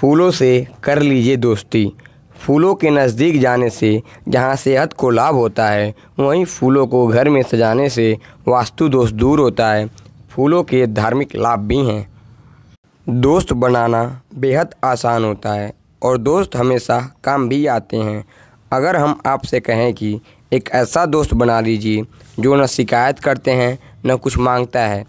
फूलों से कर लीजिए दोस्ती फूलों के नज़दीक जाने से जहाँ सेहत को लाभ होता है वहीं फूलों को घर में सजाने से वास्तु दोष दूर होता है फूलों के धार्मिक लाभ भी हैं दोस्त बनाना बेहद आसान होता है और दोस्त हमेशा काम भी आते हैं अगर हम आपसे कहें कि एक ऐसा दोस्त बना लीजिए जो न शिकायत करते हैं न कुछ मांगता है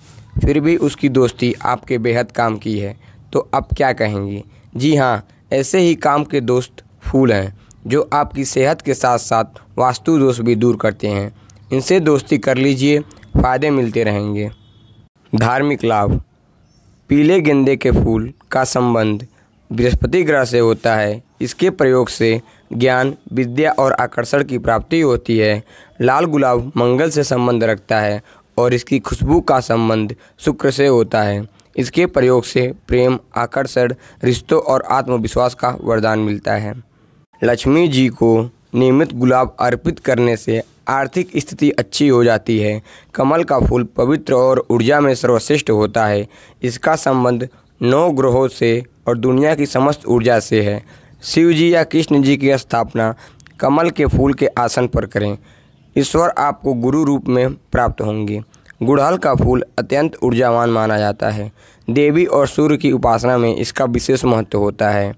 फिर भी उसकी दोस्ती आपके बेहद काम की है तो आप क्या कहेंगी जी हाँ ऐसे ही काम के दोस्त फूल हैं जो आपकी सेहत के साथ साथ वास्तु दोष भी दूर करते हैं इनसे दोस्ती कर लीजिए फ़ायदे मिलते रहेंगे धार्मिक लाभ पीले गेंदे के फूल का संबंध बृहस्पति ग्रह से होता है इसके प्रयोग से ज्ञान विद्या और आकर्षण की प्राप्ति होती है लाल गुलाब मंगल से संबंध रखता है और इसकी खुशबू का संबंध शुक्र से होता है इसके प्रयोग से प्रेम आकर्षण रिश्तों और आत्मविश्वास का वरदान मिलता है लक्ष्मी जी को नियमित गुलाब अर्पित करने से आर्थिक स्थिति अच्छी हो जाती है कमल का फूल पवित्र और ऊर्जा में सर्वश्रेष्ठ होता है इसका संबंध नौ ग्रहों से और दुनिया की समस्त ऊर्जा से है शिव जी या कृष्ण जी की स्थापना कमल के फूल के आसन पर करें ईश्वर आपको गुरु रूप में प्राप्त होंगे गुड़हल का फूल अत्यंत ऊर्जावान माना जाता है देवी और सूर्य की उपासना में इसका विशेष महत्व होता है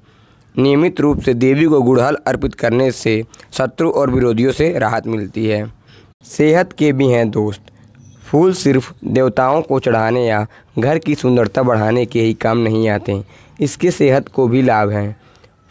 नियमित रूप से देवी को गुड़हल अर्पित करने से शत्रु और विरोधियों से राहत मिलती है सेहत के भी हैं दोस्त फूल सिर्फ देवताओं को चढ़ाने या घर की सुंदरता बढ़ाने के ही काम नहीं आते इसके सेहत को भी लाभ हैं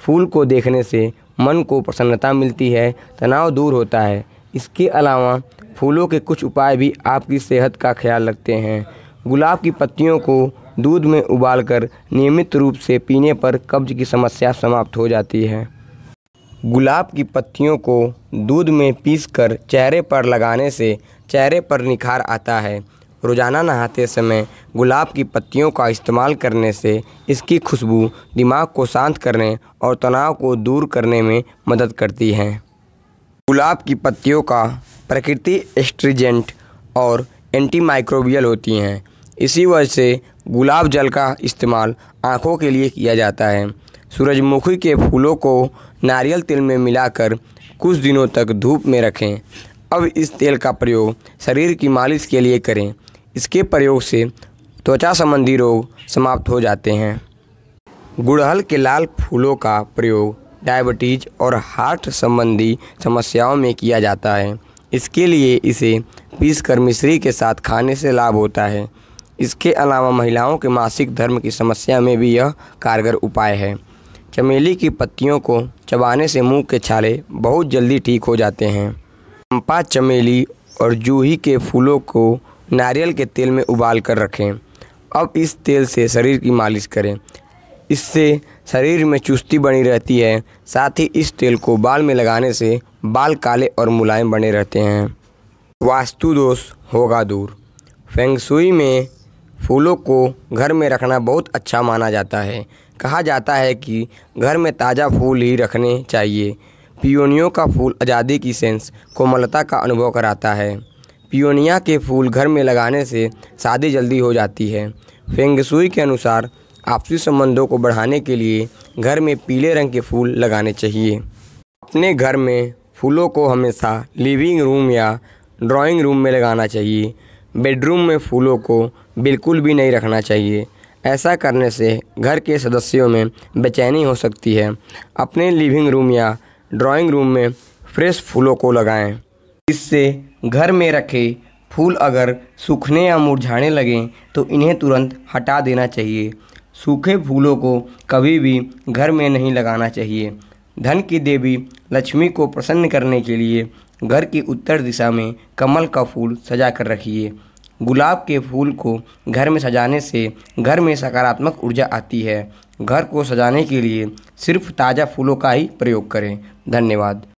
फूल को देखने से मन को प्रसन्नता मिलती है तनाव दूर होता है इसके अलावा फूलों के कुछ उपाय भी आपकी सेहत का ख्याल रखते हैं गुलाब की पत्तियों को दूध में उबालकर नियमित रूप से पीने पर कब्ज की समस्या समाप्त हो जाती है गुलाब की पत्तियों को दूध में पीसकर चेहरे पर लगाने से चेहरे पर निखार आता है रोज़ाना नहाते समय गुलाब की पत्तियों का इस्तेमाल करने से इसकी खुशबू दिमाग को शांत करने और तनाव को दूर करने में मदद करती है गुलाब की पत्तियों का प्रकृति एस्ट्रीजेंट और एंटी माइक्रोबियल होती हैं इसी वजह से गुलाब जल का इस्तेमाल आँखों के लिए किया जाता है सूरजमुखी के फूलों को नारियल तेल में मिलाकर कुछ दिनों तक धूप में रखें अब इस तेल का प्रयोग शरीर की मालिश के लिए करें इसके प्रयोग से त्वचा संबंधी रोग समाप्त हो जाते हैं गुड़हल के लाल फूलों का प्रयोग डायबिटीज और हार्ट संबंधी समस्याओं में किया जाता है इसके लिए इसे पीस कर मिश्री के साथ खाने से लाभ होता है इसके अलावा महिलाओं के मासिक धर्म की समस्या में भी यह कारगर उपाय है चमेली की पत्तियों को चबाने से मुंह के छाले बहुत जल्दी ठीक हो जाते हैं चंपा चमेली और जूही के फूलों को नारियल के तेल में उबाल कर रखें अब इस तेल से शरीर की मालिश करें इससे शरीर में चुस्ती बनी रहती है साथ ही इस तेल को बाल में लगाने से बाल काले और मुलायम बने रहते हैं वास्तु दोष होगा दूर फेंगसुई में फूलों को घर में रखना बहुत अच्छा माना जाता है कहा जाता है कि घर में ताज़ा फूल ही रखने चाहिए पियोनियों का फूल आज़ादी की सेंस कोमलता का अनुभव कराता है पियोनिया के फूल घर में लगाने से शादी जल्दी हो जाती है फेंगसुई के अनुसार आपसी संबंधों को बढ़ाने के लिए घर में पीले रंग के फूल लगाने चाहिए अपने घर में फूलों को हमेशा लिविंग रूम या ड्राइंग रूम में लगाना चाहिए बेडरूम में फूलों को बिल्कुल भी नहीं रखना चाहिए ऐसा करने से घर के सदस्यों में बेचैनी हो सकती है अपने लिविंग रूम या ड्राइंग रूम में फ्रेश फूलों को लगाएं। इससे घर में रखे फूल अगर सूखने या मुरझाने लगें तो इन्हें तुरंत हटा देना चाहिए सूखे फूलों को कभी भी घर में नहीं लगाना चाहिए धन की देवी लक्ष्मी को प्रसन्न करने के लिए घर की उत्तर दिशा में कमल का फूल सजा कर रखिए गुलाब के फूल को घर में सजाने से घर में सकारात्मक ऊर्जा आती है घर को सजाने के लिए सिर्फ ताज़ा फूलों का ही प्रयोग करें धन्यवाद